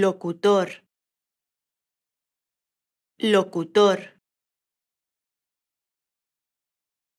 locutor locutor